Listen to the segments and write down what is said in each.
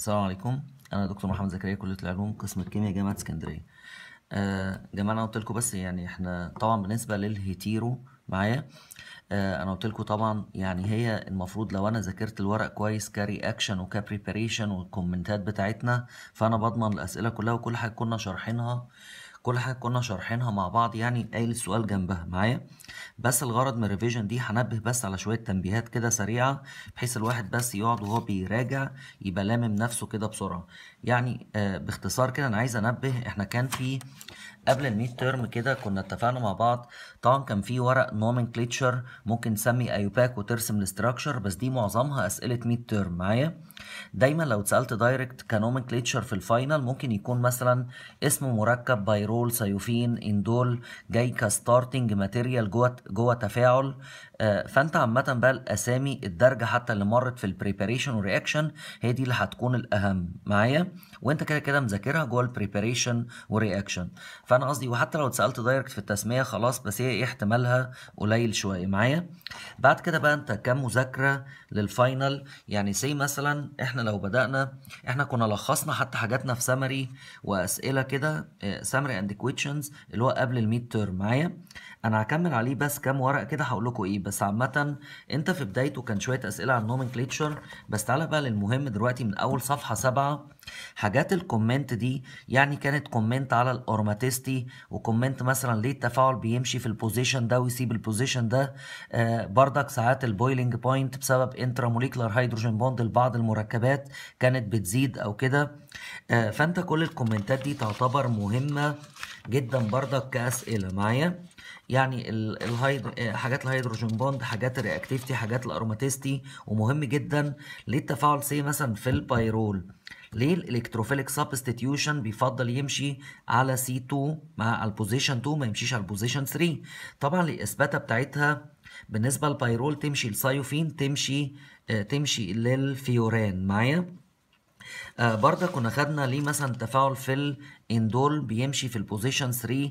السلام عليكم انا دكتور محمد زكريا كليه العلوم قسم الكيمياء جامعه اسكندريه آه جماعه انا قلت لكم بس يعني احنا طبعا بالنسبه للهيتيرو معايا آه انا قلت لكم طبعا يعني هي المفروض لو انا ذاكرت الورق كويس كاري اكشن وكابريبريشن والكومنتات بتاعتنا فانا بضمن الاسئله كلها وكل حاجه كنا شارحينها كل حاجه كنا شارحينها مع بعض يعني قايل السؤال جنبها معايا بس الغرض من الريفيجن دي هنبه بس على شويه تنبيهات كده سريعه بحيث الواحد بس يقعد وهو بيراجع يبقى لامم نفسه كده بسرعه يعني آه باختصار كده انا عايز انبه احنا كان في قبل الميد تيرم كده كنا اتفقنا مع بعض طبعا كان في ورق نومنكليتشر ممكن تسمي ايوباك وترسم الاستراكشر بس دي معظمها اسئله ميد تيرم معايا دايما لو اتسالت دايركت كنومنكليتشر في الفاينل ممكن يكون مثلا اسم مركب بايرول سيوفين اندول جاي كستارتنج ماتيريال جوه جوه تفاعل آه، فانت عامه بقى الاسامي الدرجه حتى اللي مرت في البريباريشن والرياكشن هي دي اللي هتكون الاهم معايا وانت كده كده مذاكرها جوه البريباريشن والرياكشن فانا قصدي وحتى لو اتسالت دايركت في التسميه خلاص بس هي ايه احتمالها قليل شويه معايا بعد كده بقى انت كم مذاكره للفاينل يعني سي مثلا احنا لو بدانا احنا كنا لخصنا حتى حاجاتنا في سمري واسئله كده سمري اند كويشنز اللي هو قبل الميد تيرم معايا انا هكمل عليه بس كام ورق كده هقول لكم ايه بس عامه انت في بدايته كان شويه اسئله عن النومنكليتشر بس تعالى بقى للمهم دلوقتي من اول صفحه سبعة حاجات الكومنت دي يعني كانت كومنت على الاورماتيستي وكومنت مثلا ليه التفاعل بيمشي في البوزيشن ده ويسيب البوزيشن ده آه بردك ساعات البويلنج بوينت بسبب انتراموليكولار هيدروجين بوند لبعض المركبات كانت بتزيد او كده آه فانت كل الكومنتات دي تعتبر مهمه جدا بردك كاسئله معايا يعني الهيد... آه، حاجات الهيدروجين بوند حاجات الرياكتيفتي حاجات الاروماتيستي ومهم جدا ليه التفاعل سي مثلا في البيرول ليه الالكتروفيليك سبستيتيوشن بيفضل يمشي على سي 2 مع البوزيشن 2 ما يمشيش على البوزيشن 3 طبعا الاثباته بتاعتها بالنسبه للبيرول تمشي للسايوفين تمشي آه تمشي للفيوران معايا آه برضه كنا خدنا ليه مثلا تفاعل في الاندول بيمشي في البوزيشن 3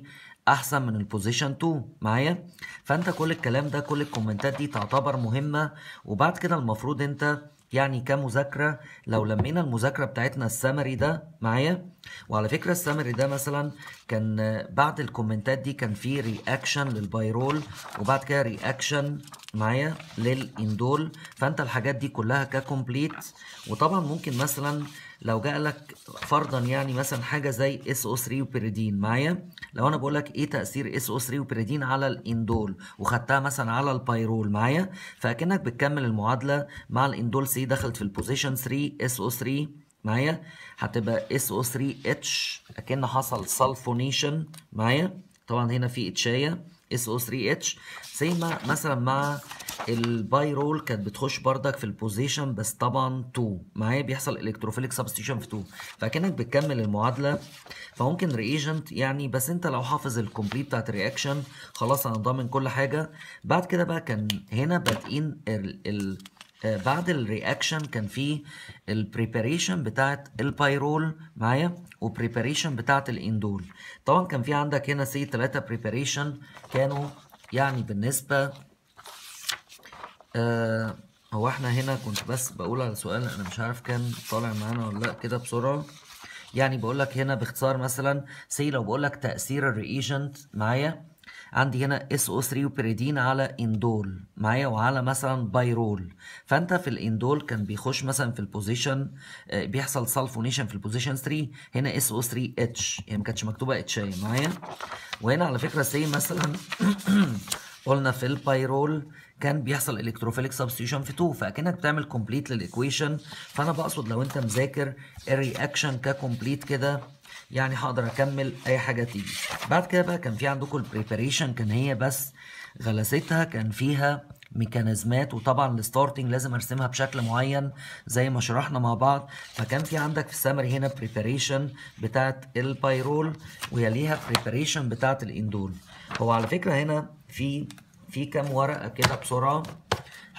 احسن من البوزيشن 2 معايا فانت كل الكلام ده كل الكومنتات دي تعتبر مهمه وبعد كده المفروض انت يعني كمذاكره لو لمينا المذاكره بتاعتنا السمري ده معايا وعلى فكره السمري ده مثلا كان بعد الكومنتات دي كان في رياكشن للبايرول وبعد كده رياكشن معايا للاندول فانت الحاجات دي كلها ككومبليت وطبعا ممكن مثلا لو جاء لك فرضا يعني مثلا حاجه زي اس او 3 وبيريدين معايا لو انا بقول لك ايه تاثير اس او 3 وبيريدين على الاندول وخدتها مثلا على البايرول معايا فاكنك بتكمل المعادله مع الاندول سي دخلت في البوزيشن 3 اس او 3 معايا هتبقى اس او 3 اتش اكن حصل سلفونيشن معايا طبعا هنا في اتشايه SO3H زي ما مثلا مع الباي رول كانت بتخش بردك في البوزيشن بس طبعا 2 معايا بيحصل الكتروفيليك سبستيشن في 2 فكانك بتكمل المعادله فممكن ريجنت يعني بس انت لو حافظ الكومبليت بتاعت الرياكشن خلاص انا ضامن كل حاجه بعد كده بقى كان هنا بادئين ال آه، بعد الرياكشن كان في البريباريشن بتاعت البايرول معايا وبريباريشن بتاعت الاندول طبعا كان في عندك هنا سي 3 بريباريشن كانوا يعني بالنسبه آه هو احنا هنا كنت بس بقول على سؤال انا مش عارف كان طالع معانا ولا لا كده بسرعه يعني بقول لك هنا باختصار مثلا سي لو بقول لك تاثير الريجنت معايا عندي هنا اس او 3 وبريدين على اندول معايا وعلى مثلا بايرول فانت في الاندول كان بيخش مثلا في البوزيشن آه، بيحصل سلفونيشن في البوزيشن 3 هنا اس او 3 اتش يعني ما كانتش مكتوبه اتش اي معايا وهنا على فكره سي مثلا قلنا في البايرول كان بيحصل الكتروفيليك سبستيوشن في 2 فاكنك بتعمل كومبليت للايكويشن فانا بقصد لو انت مذاكر الرياكشن ككومبليت كده يعني هقدر اكمل اي حاجه تيجي بعد كده بقى كان في عندكم البريباريشن كان هي بس غلستها كان فيها ميكانيزمات وطبعا الستارتنج لازم ارسمها بشكل معين زي ما شرحنا مع بعض فكان في عندك في السمري هنا بريباريشن بتاعت البايرول ويليها بريباريشن بتاعت الاندول هو على فكره هنا في في كام ورقه كده بسرعه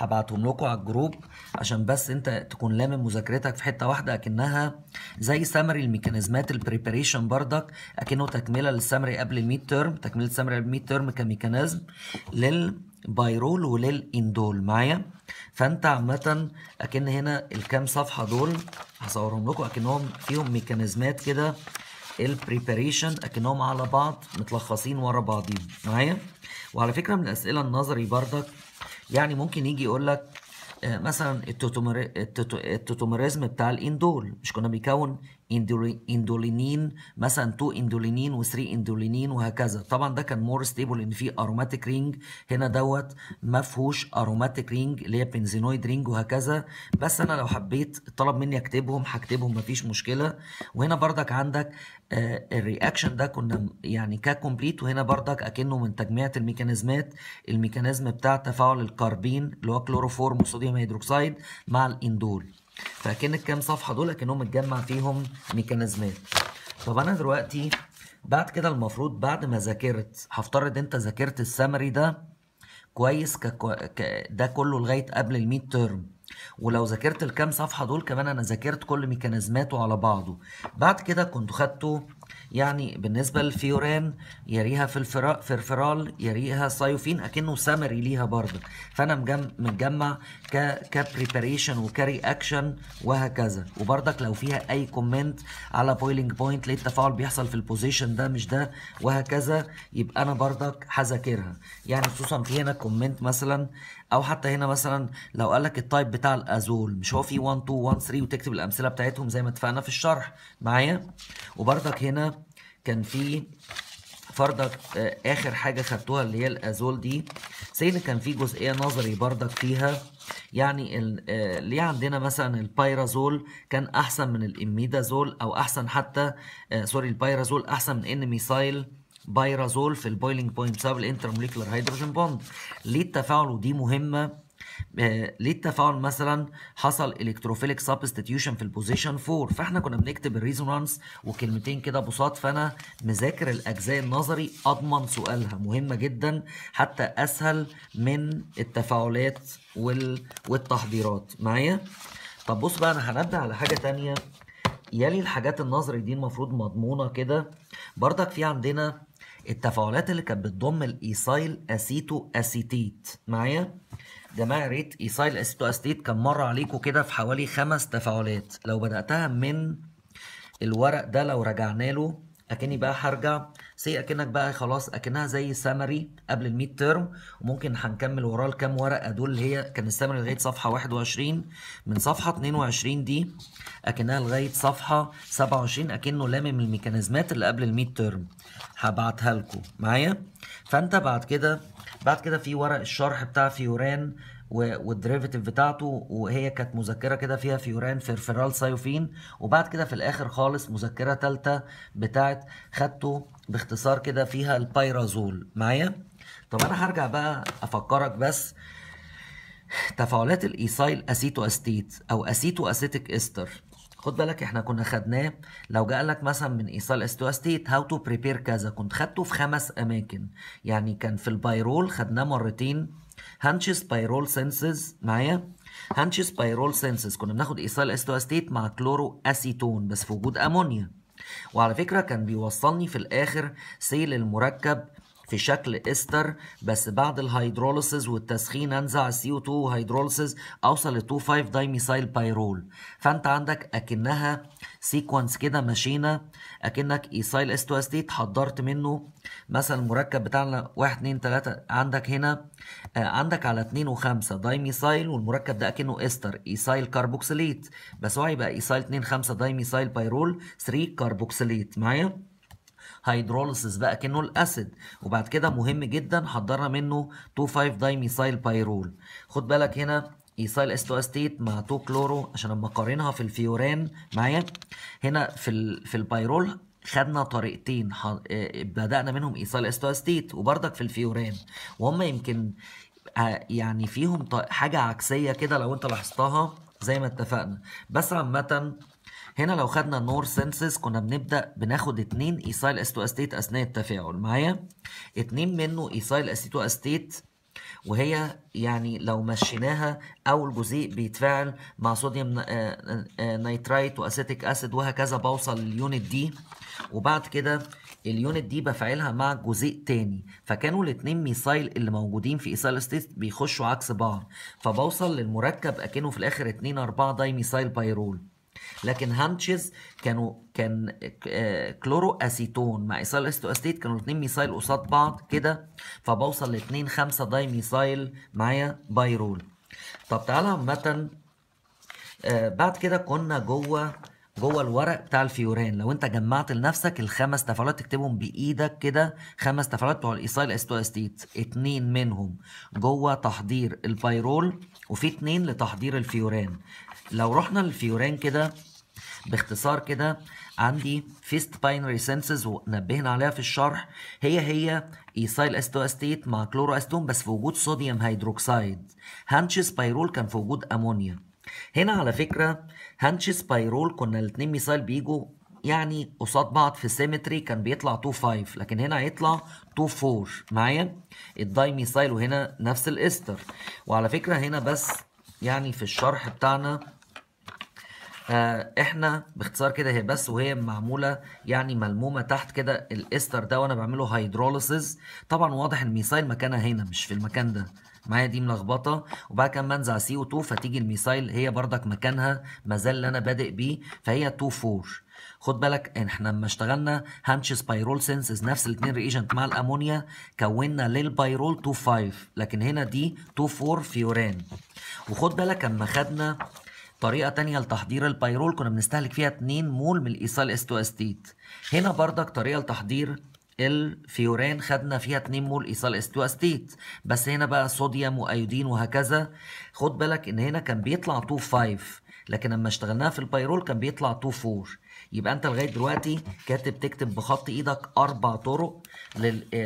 هبعتهم لكم على الجروب عشان بس انت تكون لامم مذاكرتك في حته واحده اكنها زي سمري الميكانيزمات البريباريشن بردك اكنه تكمله للسمري قبل الميد تيرم تكمله السمري قبل الميد تيرم كميكانيزم للبايرول وللاندول معايا فانت عامه اكن هنا الكام صفحه دول هصورهم لكم اكنهم فيهم ميكانيزمات كده البريباريشن اكنهم على بعض متلخصين ورا بعضيهم معايا وعلى فكره من الاسئله النظري بردك يعني ممكن يجي يقول لك آه، مثلا التوتومر... التوتوميريزم بتاع الاندول مش كنا بيكون اندولينين مثلا 2 اندولينين و3 اندولينين وهكذا طبعا ده كان مور ستيبل ان في اروماتيك رينج هنا دوت ما فيهوش اروماتيك رينج اللي هي بنزينويد رينج وهكذا بس انا لو حبيت طلب مني اكتبهم هكتبهم مفيش مشكله وهنا بردك عندك آه، الرياكشن ده كنا يعني ككومبليت وهنا بردك اكنه من تجميعه الميكانيزمات الميكانيزم بتاع تفاعل الكربين اللي هو كلوروفورم وصوديوم هيدروكسيد مع الاندول فكان الكام صفحه دول كانهم متجمع فيهم ميكانيزمات طب انا دلوقتي بعد كده المفروض بعد ما ذاكرت هفترض انت ذاكرت السمري ده كويس ك... ك... ده كله لغايه قبل الميد تيرم ولو ذاكرت الكام صفحه دول كمان انا ذاكرت كل ميكانيزماته على بعضه بعد كده كنت خدته يعني بالنسبه للفيوران يريها في الفرا... فرفرال يريها سايوفين اكنه سمري ليها برضه فانا مجم... متجمع ك كبريباريشن وكري اكشن وهكذا وبرضك لو فيها اي كومنت على بويلنج بوينت ليه التفاعل بيحصل في البوزيشن ده مش ده وهكذا يبقى انا برضك هذاكرها يعني خصوصا في هنا كومنت مثلا او حتى هنا مثلا لو قال لك التايب بتاع الازول مش هو في 1 2 1 3 وتكتب الامثله بتاعتهم زي ما اتفقنا في الشرح معايا وبرضك هنا كان في فردك آه، اخر حاجه خدتوها اللي هي الازول دي سين كان في جزئيه نظري بردك فيها يعني آه، اللي عندنا مثلا البايرازول كان احسن من الاميدازول او احسن حتى آه، سوري البايرازول احسن من ان ميسايل بايرازول في البويلنج بوينت بسبب الانترموليكولار هيدروجين بوند ليه التفاعل ودي مهمه آه، ليه التفاعل مثلا حصل الكتروفيليك سبستيتيوشن في البوزيشن 4 فاحنا كنا بنكتب الريزونانس وكلمتين كده بساط فانا مذاكر الاجزاء النظري اضمن سؤالها مهمه جدا حتى اسهل من التفاعلات وال... والتحضيرات معايا طب بص بقى انا هنبدا على حاجه ثانيه يلي الحاجات النظري دي المفروض مضمونه كده بردك في عندنا التفاعلات اللي كانت بتضم الايسايل اسيتو اسيتيت معايا جماعة ريت ايسايل اسيتو اسيتيت كان مر عليكم كده في حوالي خمس تفاعلات لو بدأتها من الورق ده لو رجعنا له اكني بقى هرجع سي اكنك بقى خلاص اكنها زي سمري قبل الميد تيرم وممكن هنكمل وراه الكام ورقه دول اللي هي كان السمري لغايه صفحه 21 من صفحه 22 دي اكنها لغايه صفحه 27 اكنه لامم الميكانيزمات اللي قبل الميد تيرم هبعتها لكم معايا فانت بعد كده بعد كده في ورق الشرح بتاع فيوران والدريفيتيف بتاعته وهي كانت مذكره كده فيها فيوران فيرفيرال سايوفين وبعد كده في الاخر خالص مذكره ثالثه بتاعت خدته باختصار كده فيها البايرازول معايا طب انا هرجع بقى افكرك بس تفاعلات الايسايل اسيتو استيت او اسيتو اسيتيك استر خد بالك احنا كنا خدناه لو جاء لك مثلا من ايصال استيت هاو تو بريبير كذا كنت خدته في خمس اماكن يعني كان في البايرول خدناه مرتين هانش سبايرول سنسز معايا هانش سبايرول سنسز كنا بناخد ايثايل استوستيت مع كلورو اسيتون بس في وجود امونيا وعلى فكره كان بيوصلني في الاخر سيل المركب في شكل استر بس بعد الهيدروليسز والتسخين انزع CO2 وهيدروليسز اوصل ل 2,5 دايميسايل بايرول فانت عندك اكنها سيكونس كده ماشينه اكنك ايسايل اس 2 اس تي اتحضرت منه مثلا المركب بتاعنا 1 2 3 عندك هنا آه، عندك على 2 و5 دايميسايل والمركب ده اكنه استر ايسايل كاربوكسيليت بس هو هيبقى ايسايل 2 5 دايميسايل بايرول 3 كاربوكسيليت معايا هيدروليسيس بقى كانه الاسيد وبعد كده مهم جدا حضرنا منه 2,5 دايميثايل بايرول خد بالك هنا ايثايل استيت مع 2 كلورو عشان اما اقارنها في الفيوران معايا هنا في في البايرول خدنا طريقتين بدأنا منهم ايثايل استيت وبرضك في الفيوران وهم يمكن آه، يعني فيهم حاجة عكسية كده لو انت لاحظتها زي ما اتفقنا بس عامة هنا لو خدنا النور سنسز كنا بنبدأ بناخد اتنين ايسايل استيت أثناء التفاعل معايا اتنين منه ايسايل أستيت وهي يعني لو مشيناها أول جزيء بيتفاعل مع صوديوم آه، آه، آه، نيترايت وأسيتيك أسيد وهكذا بوصل لليونت دي وبعد كده اليونت دي بفعلها مع جزيء تاني فكانوا الاتنين ميسايل اللي موجودين في ايسايل استيت بيخشوا عكس بعض فبوصل للمركب اكنه في الاخر 2 4 داي ميثايل بايرول لكن هانتشز كانوا كان آه، كلورو اسيتون مع ايثايل استيت كانوا الاثنين ميثايل قصاد بعض كده فبوصل لاثنين خمسة داي ميثايل معايا بايرول طب تعالى عامة آه، بعد كده كنا جوه جوه الورق بتاع الفيوران لو انت جمعت لنفسك الخمس تفاعلات تكتبهم بايدك كده خمس تفاعلات بتوع الايثايل استيت اتنين منهم جوه تحضير البايرول وفي اتنين لتحضير الفيوران لو رحنا للفيوران كده باختصار كده عندي فيست باينري سينسز ونبهنا عليها في الشرح هي هي ايسايل استيت مع كلورو استون بس في وجود صوديوم هيدروكسيد هانش سبايرول كان في وجود امونيا هنا على فكره هانش سبايرول كنا الاثنين ميسايل بيجوا يعني قصاد بعض في سيمتري كان بيطلع 2 5 لكن هنا هيطلع 2 4 معايا الداي ميثايل وهنا نفس الاستر وعلى فكره هنا بس يعني في الشرح بتاعنا آه احنا باختصار كده هي بس وهي معموله يعني ملمومه تحت كده الاستر ده وانا بعمله هيدروليسز طبعا واضح الميسايل مكانها هنا مش في المكان ده معايا دي ملخبطه وبعد كده بنزع سي او 2 فتيجي الميسايل هي بردك مكانها مازال اللي انا بادئ بيه فهي 2 4 خد بالك احنا لما اشتغلنا هانش سبايرول سينسز نفس الاثنين ريجنت مع الامونيا كونا للبايرول 2 5 لكن هنا دي 2 4 فيوران وخد بالك اما خدنا طريقة تانية لتحضير البيرول كنا بنستهلك فيها 2 مول من الإيصال استيت هنا بردك طريقة لتحضير الفيوران خدنا فيها 2 مول ايصال استيت بس هنا بقى صوديوم وايودين وهكذا خد بالك ان هنا كان بيطلع 2 5 لكن لما اشتغلناها في البيرول كان بيطلع 2 4 يبقى انت لغايه دلوقتي كاتب تكتب بخط ايدك اربع طرق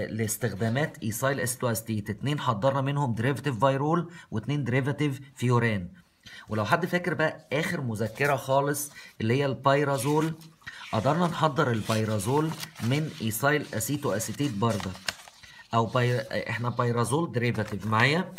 لاستخدامات ايسايل استوستيت اتنين حضرنا منهم دريفيتيف فيرول واتنين دريفيتيف فيوران ولو حد فاكر بقى اخر مذكره خالص اللي هي البايرازول قدرنا نحضر البايرازول من ايسايل اسيتو اسيتيت برضك او باير... احنا بايرازول دريفاتيف معايا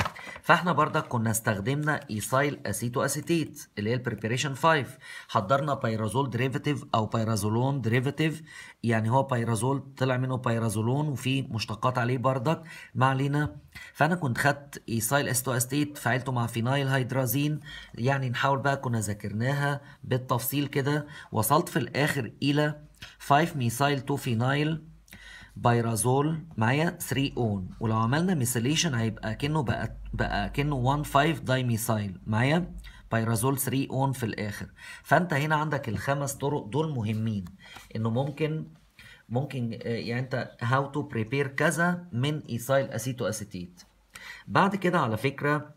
فاحنا بردك كنا استخدمنا ايسايل اسيتو اسيتيت اللي هي البريبريشن 5 حضرنا بايرازول ديريفاتيف او بايرازولون ديريفاتيف يعني هو بايرازول طلع منه بايرازولون وفي مشتقات عليه بردك ما علينا فانا كنت خدت ايسايل اسيتو اسيتيت فعلته مع فينايل هيدرازين يعني نحاول بقى كنا ذاكرناها بالتفصيل كده وصلت في الاخر الى 5 ميسايل 2 فينايل بايرازول معايا 3 اون ولو عملنا ميثيليشن هيبقى كأنه بقى بقى كأنه 1 5 دايميثايل معايا بايرازول 3 اون في الاخر فانت هنا عندك الخمس طرق دول مهمين انه ممكن ممكن آه، يعني انت هاو تو بريبير كذا من ايثايل اسيتو اسيتيت بعد كده على فكره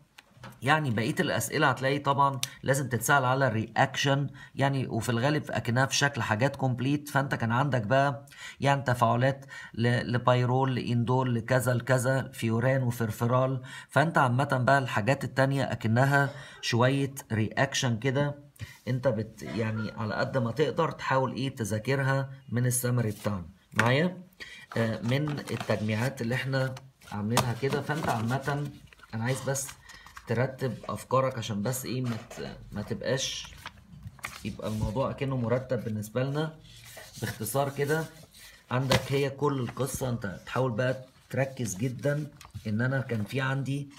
يعني بقيه الاسئله هتلاقي طبعا لازم تتسال على الرياكشن يعني وفي الغالب اكنها في شكل حاجات كومبليت فانت كان عندك بقى يعني تفاعلات لبايرول لاندول لكذا لكذا فيوران وفرفرال فانت عامه بقى الحاجات التانية اكنها شويه رياكشن كده انت بت يعني على قد ما تقدر تحاول ايه تذاكرها من السمري بتاعنا معايا آه، من التجميعات اللي احنا عاملينها كده فانت عامه انا عايز بس ترتب افكارك عشان بس ايه ما ما تبقاش يبقى الموضوع كأنه مرتب بالنسبه لنا باختصار كده عندك هي كل القصه انت تحاول بقى تركز جدا ان انا كان في عندي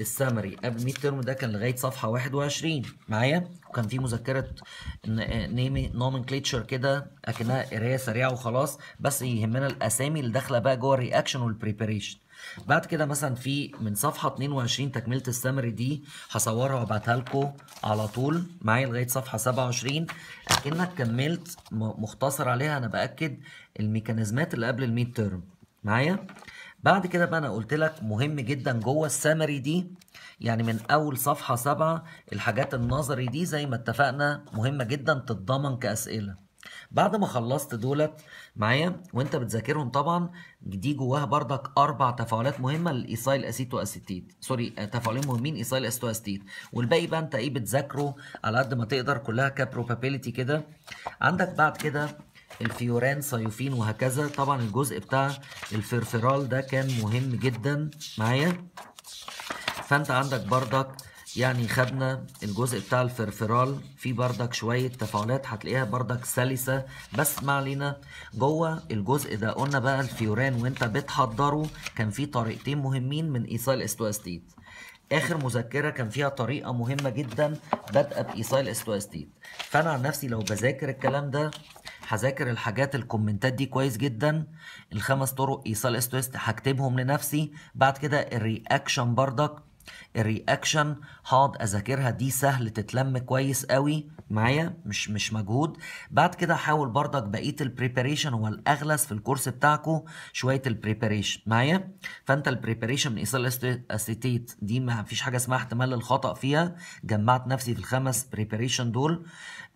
السمري قبل ميد ترم ده كان لغايه صفحه 21 معايا وكان في مذكره نيمي نومنكليتشر كده اكنها قرايه سريعه وخلاص بس يهمنا الاسامي اللي داخله بقى جوه الرياكشن والبريباريشن بعد كده مثلا في من صفحه 22 تكمله السمري دي هصورها وابعتها لكم على طول معايا لغايه صفحه 27 اكنك كملت مختصر عليها انا باكد الميكانيزمات اللي قبل الميد تيرم معايا بعد كده بقى انا قلت لك مهم جدا جوه السمري دي يعني من اول صفحه سبعة الحاجات النظري دي زي ما اتفقنا مهمه جدا تتضمن كاسئله بعد ما خلصت دولت معايا وانت بتذاكرهم طبعا دي جواها بردك اربع تفاعلات مهمه للايسايل اسيتو اسيتيت سوري تفاعلين مهمين ايسايل اسيتو اسيتيت والباقي بقى انت ايه بتذاكره على قد ما تقدر كلها كبروبابيلتي كده عندك بعد كده الفيوران صيوفين وهكذا طبعا الجزء بتاع الفرفرال ده كان مهم جدا معايا فانت عندك بردك يعني خدنا الجزء بتاع الفرفرال في بردك شوية تفاعلات هتلاقيها بردك سلسة بس ما علينا جوه الجزء ده قلنا بقى الفيوران وانت بتحضره كان في طريقتين مهمين من ايصال استواستيت اخر مذكره كان فيها طريقه مهمه جدا بادئه بايصال استواستيت فانا عن نفسي لو بذاكر الكلام ده هذاكر الحاجات الكومنتات دي كويس جدا الخمس طرق ايصال استواست هكتبهم لنفسي بعد كده الرياكشن بردك الرياكشن هقعد اذاكرها دي سهل تتلم كويس قوي معايا مش مش مجهود بعد كده حاول بردك بقيه البريباريشن هو الاغلس في الكورس بتاعكو شويه البريباريشن معايا فانت البريباريشن من ايصال اسيتيت دي ما فيش حاجه اسمها احتمال الخطا فيها جمعت نفسي في الخمس بريباريشن دول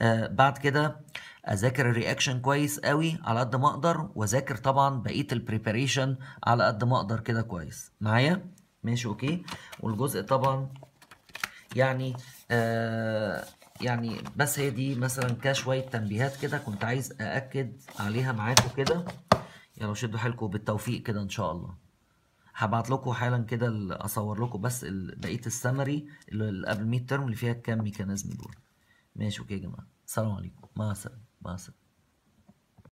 آه بعد كده اذاكر الرياكشن كويس قوي على قد ما اقدر واذاكر طبعا بقيه البريباريشن على قد ما اقدر كده كويس معايا ماشي اوكي والجزء طبعا يعني آه يعني بس هي دي مثلا كشويه تنبيهات كده كنت عايز ااكد عليها معاكم كده يلا شدوا حيلكم بالتوفيق كده ان شاء الله هبعت لكم حالا كده اصور لكم بس بقيه السمري اللي قبل 100 ترم اللي فيها الكام ميكانيزم دول ماشي اوكي يا جماعه السلام عليكم مع السلامه مع السلامه